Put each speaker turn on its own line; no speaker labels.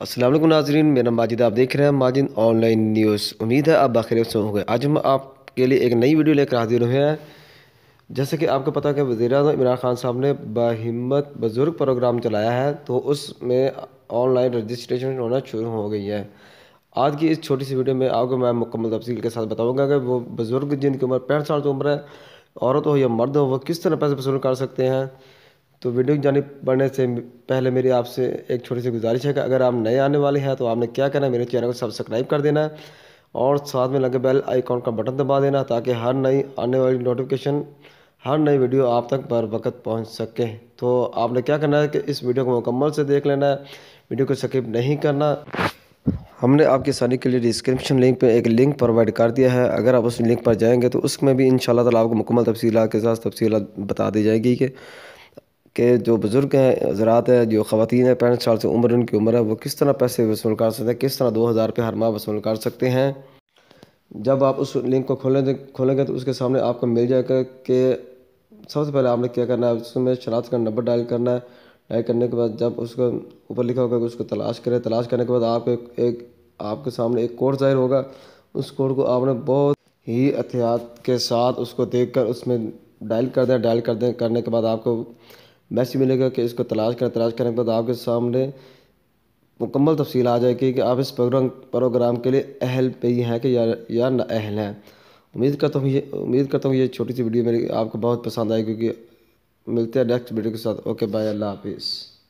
السلام علیکم ناظرین میرا ماجد آپ دیکھ رہے ہیں ماجد آن لائن نیوز امید ہے آپ باخیر سے ہو گئے آج میں آپ کے لیے ایک نئی ویڈیو لے کر حاضر ہوئے ہیں جیسے کہ آپ کو پتا کہ وزیر اعظم عمران خان صاحب نے بہمت بزرگ پروگرام چلایا ہے تو اس میں آن لائن رجسٹریشن ہونا شروع ہو گئی ہے آج کی اس چھوٹی سی ویڈیو میں آپ کو میں مکمل تفصیل کے ساتھ بتاؤں گا کہ وہ بزرگ جن کی عمر پینٹھ سال کی عمر ہے عورت ہو یا مرد ہو وہ کس طرح پیسے پسند کر سکتے ہیں تو ویڈیو کی جانب بڑھنے سے پہلے میری آپ سے ایک چھوٹی سی گزارش ہے کہ اگر آپ نئے آنے والے ہیں تو آپ نے کیا کرنا ہے میرے چینل کو سبسکرائب کر دینا ہے اور ساتھ میں لگے بیل آئیکن کا بٹن دبا دینا تاکہ ہر نئی آنے والی نوٹیفیکیشن ہر نئی ویڈیو آپ تک بر وقت پہنچ سکے تو آپ نے کیا کرنا ہے کہ اس ویڈیو کو مکمل سے دیکھ لینا ہے ویڈیو کو سکیپ نہیں کرنا ہم نے آپ کی سانی کے لیے ڈسکرپشن لنک پہ ایک لنک پرووائڈ کر دیا ہے اگر آپ اس لنک پر جائیں گے تو اس میں بھی انشاءاللہ شاء اللہ تعالیٰ آپ کو مکمل تفصیلات کے ساتھ تفصیلات بتا دی جائیں گی کہ کہ جو بزرگ ہیں حضرات ہیں جو خواتین ہیں پینٹ سال سے عمر ان کی عمر ہے وہ کس طرح پیسے وصول کر سکتے ہیں کس طرح دو ہزار پہ ہر ماہ وصول کر سکتے ہیں جب آپ اس لنک کو کھولیں کھولیں گے تو اس کے سامنے آپ کو مل جائے گا کہ سب سے پہلے آپ نے کیا کرنا ہے اس میں شناخت کا نمبر ڈائل کرنا ہے ڈائل کرنے کے بعد جب اس کو اوپر لکھا ہوگا کہ اس کو تلاش کرے تلاش کرنے کے بعد آپ ایک آپ کے سامنے ایک کوڈ ظاہر ہوگا اس کوڈ کو آپ نے بہت ہی احتیاط کے ساتھ اس کو دیکھ کر اس میں ڈائل کر دیں ڈائل کر دیں کرنے کے بعد آپ کو میسی ملے گا کہ اس کو تلاش کریں تلاش کرنے کے بعد آپ کے سامنے مکمل تفصیل آ جائے گی کہ آپ اس پروگرام پروگرام کے لیے اہل پہ ہی ہیں کہ یا نہ اہل ہیں امید کرتا ہوں یہ امید کرتا ہوں یہ چھوٹی سی ویڈیو میری آپ کو بہت پسند آئے کیونکہ ملتے ہیں نیکسٹ ویڈیو کے ساتھ اوکے بائے اللہ حافظ